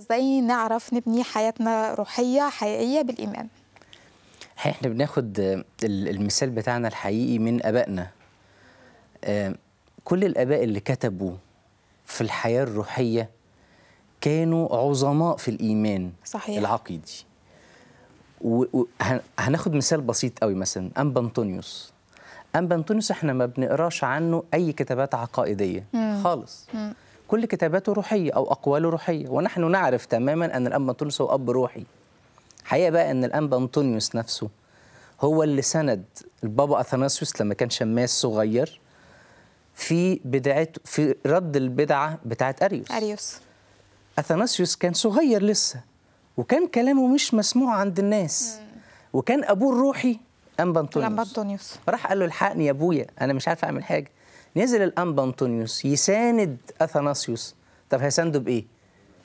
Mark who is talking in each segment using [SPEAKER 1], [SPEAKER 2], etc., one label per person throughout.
[SPEAKER 1] ازاي نعرف نبني حياتنا روحيه حقيقيه بالايمان
[SPEAKER 2] احنا بناخد المثال بتاعنا الحقيقي من ابائنا آه، كل الاباء اللي كتبوا في الحياه الروحيه كانوا عظماء في الايمان صحيح. العقيدي وهناخد مثال بسيط قوي مثلا انبا انطونيوس انبا انطونيوس احنا ما بنقراش عنه اي كتابات عقائديه مم. خالص مم. كل كتاباته روحية أو أقواله روحية ونحن نعرف تماما أن الأنبا أنطونيوس هو أب روحي حقيقة بقى أن الأنبا أنطونيوس نفسه هو اللي سند البابا أثناسيوس لما كان شماس صغير في بدعته في رد البدعة بتاعة أريوس أريوس أثناسيوس كان صغير لسه وكان كلامه مش مسموع عند الناس وكان أبوه الروحي أنبا أنطونيوس راح قال له الحقني يا أبويا أنا مش عارف أعمل حاجة نزل الانبا انطونيوس يساند اثناسيوس طب هيسانده بايه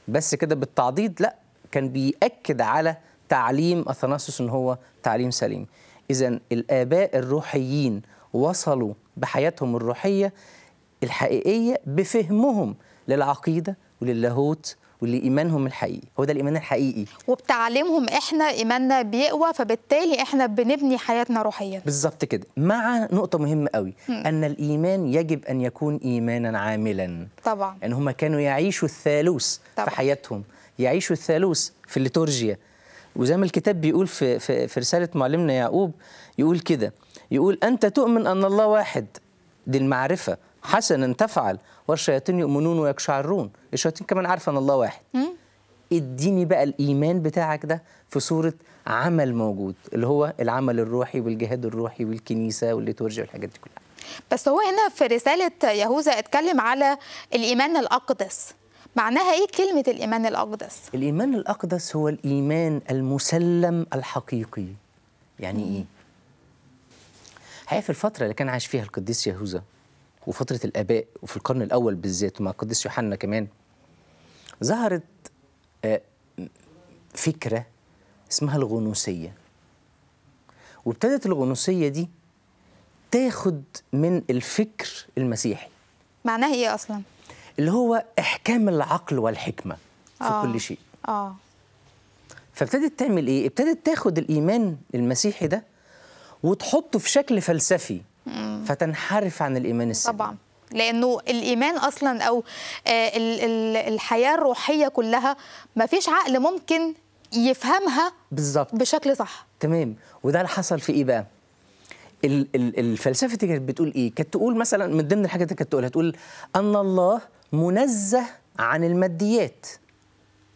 [SPEAKER 2] بس كده بالتعضيد لا كان بيأكد على تعليم اثناسيوس ان هو تعليم سليم اذا الاباء الروحيين وصلوا بحياتهم الروحيه الحقيقيه بفهمهم للعقيده وللاهوت ولإيمانهم الحقيقي هو ده الإيمان الحقيقي
[SPEAKER 1] وبتعليمهم إحنا إيماننا بيقوى فبالتالي إحنا بنبني حياتنا روحيا
[SPEAKER 2] بالظبط كده مع نقطة مهمة قوي م. أن الإيمان يجب أن يكون إيمانا عاملا طبعا أن يعني هم كانوا يعيشوا الثالوث طبعا. في حياتهم يعيشوا الثالوث في الليتورجيا وزي ما الكتاب بيقول في, في, في رسالة معلمنا يعقوب يقول كده يقول أنت تؤمن أن الله واحد دي المعرفة حسنا تفعل والشياطين يؤمنون ويقشعرون الشياطين كمان عارفه ان الله واحد اديني بقى الايمان بتاعك ده في صوره عمل موجود اللي هو العمل الروحي والجهاد الروحي والكنيسه والليتورجيا والحاجات دي كلها
[SPEAKER 1] بس هو هنا في رساله يهوذا اتكلم على الايمان الاقدس معناها ايه كلمه الايمان الاقدس
[SPEAKER 2] الايمان الاقدس هو الايمان المسلم الحقيقي يعني ايه الحقيقه في الفتره اللي كان عايش فيها القديس يهوذا وفتره الاباء وفي القرن الاول بالذات مع القديس يوحنا كمان ظهرت آه، فكره اسمها الغنوصيه وابتدت الغنوصيه دي تاخد من الفكر المسيحي
[SPEAKER 1] معناها ايه اصلا
[SPEAKER 2] اللي هو احكام العقل والحكمه
[SPEAKER 1] في آه. كل شيء اه
[SPEAKER 2] فابتدت تعمل ايه ابتدت تاخد الايمان المسيحي ده وتحطه في شكل فلسفي فتنحرف عن الايمان السليم
[SPEAKER 1] طبعا لانه الايمان اصلا او آه، الحياه الروحيه كلها ما فيش عقل ممكن يفهمها بالظبط بشكل صح
[SPEAKER 2] تمام وده اللي حصل في ايه بقى الفلسفه دي كانت بتقول ايه كانت تقول مثلا من ضمن الحاجات اللي كانت تقولها تقول ان الله منزه عن الماديات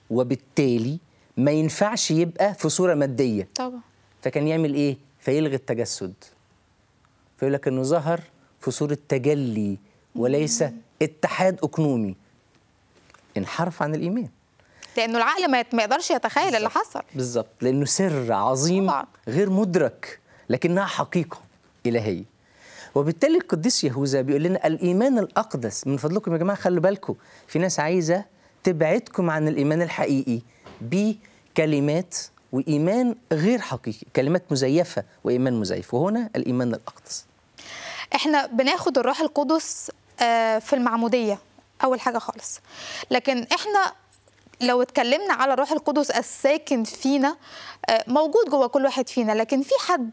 [SPEAKER 2] وبالتالي ما ينفعش يبقى في صوره ماديه طبعا فكان يعمل ايه فيلغي التجسد فيقول لك انه ظهر في صوره تجلي وليس اتحاد اقنومي انحرف عن الايمان
[SPEAKER 1] لانه العقل ما يقدرش يتخيل اللي حصل
[SPEAKER 2] بالظبط لانه سر عظيم طبعا. غير مدرك لكنها حقيقه الهيه وبالتالي القديس يهوذا بيقول لنا الايمان الاقدس من فضلكم يا جماعه خلوا بالكم في ناس عايزه تبعدكم عن الايمان الحقيقي بكلمات وايمان غير حقيقي كلمات مزيفه وايمان مزيف وهنا الايمان الاقدس
[SPEAKER 1] احنا بناخد الروح القدس آه، في المعموديه اول حاجه خالص لكن احنا لو اتكلمنا على الروح القدس الساكن فينا آه، موجود جوه كل واحد فينا لكن في حد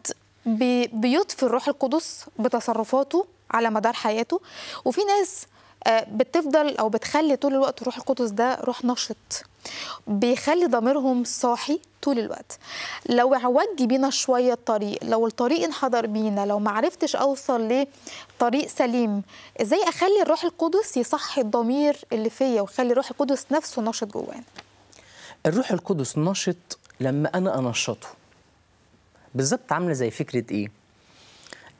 [SPEAKER 1] بيطفي الروح القدس بتصرفاته على مدار حياته وفي ناس آه، بتفضل او بتخلي طول الوقت روح القدس ده روح نشط بيخلي ضميرهم صاحي طول الوقت لو عوج بينا شويه الطريق لو الطريق انحدر بينا لو ما عرفتش اوصل لطريق سليم ازاي اخلي الروح القدس يصحي الضمير اللي فيا واخلي الروح القدس نفسه نشط جوانا
[SPEAKER 2] الروح القدس نشط لما انا انشطه بالظبط عامله زي فكره ايه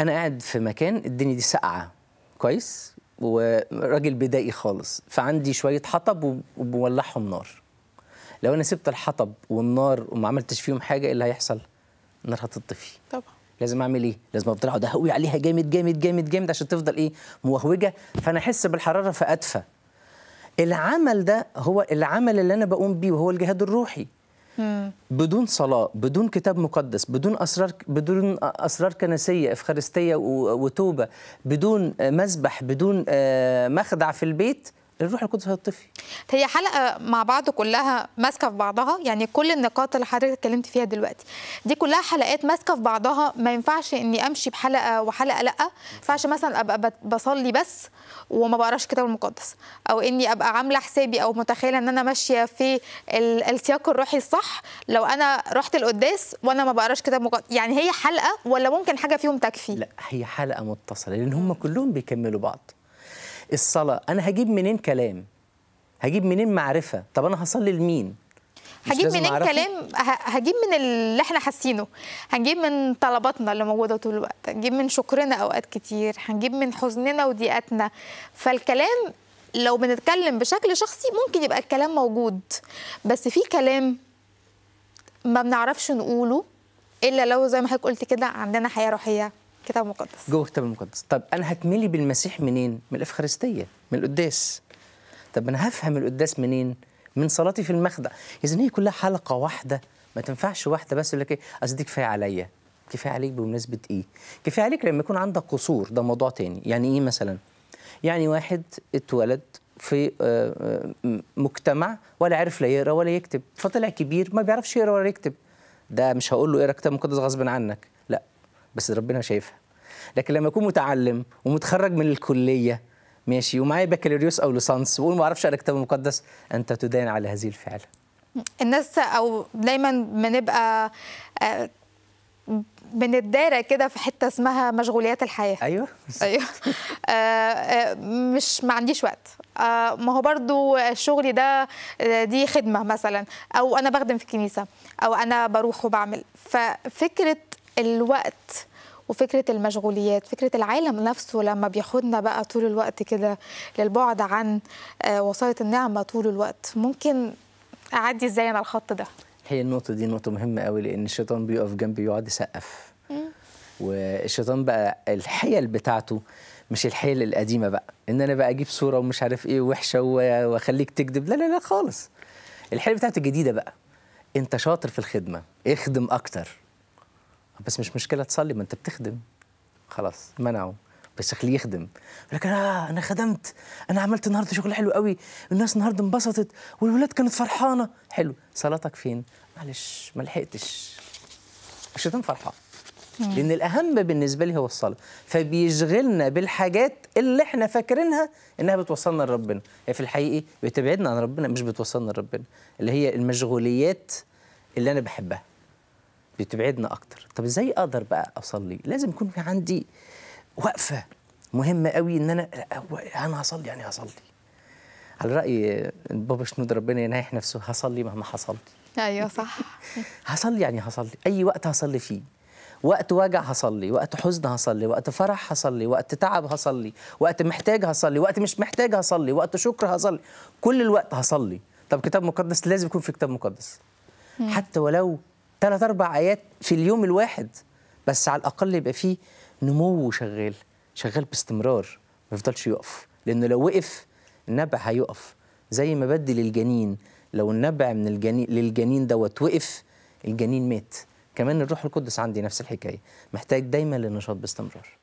[SPEAKER 2] انا قاعد في مكان الدنيا دي ساقعه كويس وراجل بدائي خالص فعندي شويه حطب وبولعهم نار لو انا سبت الحطب والنار وما عملتش فيهم حاجه ايه اللي هيحصل النار هتطفي طبعا لازم اعمل ايه لازم افضل اقعد اهوي عليها جامد جامد جامد جامد عشان تفضل ايه موهوجه فانا احس بالحراره فاتفى العمل ده هو العمل اللي انا بقوم بيه وهو الجهاد الروحي بدون صلاة بدون كتاب مقدس بدون أسرار بدون أسرار كنسية إفخارستية وتوبة بدون مذبح بدون آه، مخدع في البيت الروح القدس هتطفي
[SPEAKER 1] هي حلقه مع بعض كلها ماسكه في بعضها يعني كل النقاط اللي حضرتك اتكلمت فيها دلوقتي دي كلها حلقات ماسكه في بعضها ما ينفعش اني امشي بحلقه وحلقه لا ما ينفعش مثلا ابقى بصلي بس وما بقراش الكتاب المقدس او اني ابقى عامله حسابي او متخيله ان انا ماشيه في السياق الروحي الصح لو انا رحت القداس وانا ما بقراش كتاب مقدس يعني هي حلقه ولا ممكن حاجه فيهم تكفي لا
[SPEAKER 2] هي حلقه متصله لان هم كلهم بيكملوا بعض الصلاه انا هجيب منين كلام هجيب منين معرفه طب انا هصلي لمين
[SPEAKER 1] هجيب منين معرفة؟ كلام هجيب من اللي احنا حاسينه هنجيب من طلباتنا اللي موجوده طول الوقت هنجيب من شكرنا اوقات كتير هنجيب من حزننا وضيقتنا فالكلام لو بنتكلم بشكل شخصي ممكن يبقى الكلام موجود بس في كلام ما بنعرفش نقوله الا لو زي ما حضرتك قلت كده عندنا حياه روحيه كتاب مقدس
[SPEAKER 2] جوه الكتاب المقدس طب انا هتملي بالمسيح منين من الافخارستيه من القداس طب انا هفهم القداس منين من صلاتي في المخدع اذا هي كلها حلقه واحده ما تنفعش واحده بس يقول لك ايه اصل دي كفايه عليا كفايه عليك بمناسبه ايه كفايه عليك لما يكون عندك قصور ده موضوع تاني يعني ايه مثلا يعني واحد اتولد في آه، آه، مجتمع ولا عرف لا يقرا ولا يكتب فطلع كبير ما بيعرفش يقرا ولا يكتب ده مش هقول له اقرا كتاب مقدس غصب عنك بس ربنا شايفها لكن لما اكون متعلم ومتخرج من الكليه ماشي ومعايا بكالوريوس او ليسانس واقول ما اعرفش اقرا كتاب مقدس انت تدان على هذه الفعل
[SPEAKER 1] الناس او دايما بنبقى آه، بنتدارى كده في حته اسمها مشغوليات الحياه ايوه ايوه آه، آه، مش ما عنديش وقت ما هو برضو الشغل ده دي خدمه مثلا او انا بخدم في الكنيسه او انا بروح وبعمل ففكره الوقت وفكرة المشغوليات فكرة العالم نفسه لما بياخدنا بقى طول الوقت كده للبعد عن وصاية النعمة طول الوقت ممكن أعدي إزاي أنا الخط ده؟
[SPEAKER 2] هي النقطة دي نقطة مهمة قوي لأن الشيطان بيقف جنبي يقعد يسقف والشيطان بقى الحيل بتاعته مش الحيل القديمة بقى إن أنا بقى أجيب صورة ومش عارف إيه وحشة وأخليك تكذب لا لا لا خالص الحيل بتاعته الجديدة بقى أنت شاطر في الخدمة اخدم أكتر بس مش مشكله تصلي ما انت بتخدم خلاص منعوا بس خليه يخدم لكن آه انا خدمت انا عملت النهارده شغل حلو قوي الناس النهارده انبسطت والولاد كانت فرحانه حلو صلاتك فين معلش ما لحقتش الشيطان فرحان لان الاهم بالنسبه لي هو الصلاه فبيشغلنا بالحاجات اللي احنا فاكرينها انها بتوصلنا لربنا هي في الحقيقه بتبعدنا عن ربنا مش بتوصلنا لربنا اللي هي المشغوليات اللي انا بحبها بتبعدنا اكتر طب ازاي اقدر بقى اصلي لازم يكون في عندي وقفه مهمه قوي ان انا انا هصلي يعني هصلي على راي بابا شنود ربنا ينايح نفسه هصلي مهما حصل
[SPEAKER 1] ايوه صح
[SPEAKER 2] هصلي يعني هصلي اي وقت هصلي فيه وقت وجع هصلي وقت حزن هصلي وقت فرح هصلي وقت تعب هصلي وقت محتاج هصلي وقت مش محتاج هصلي وقت شكر هصلي كل الوقت هصلي طب كتاب مقدس لازم يكون في كتاب مقدس حتى ولو ثلاث اربع ايات في اليوم الواحد بس على الاقل يبقى فيه نمو شغال شغال باستمرار ما يفضلش يقف لانه لو وقف النبع هيقف زي ما بدي للجنين لو النبع من الجنين للجنين دوت وقف الجنين مات كمان الروح القدس عندي نفس الحكايه محتاج دايما للنشاط باستمرار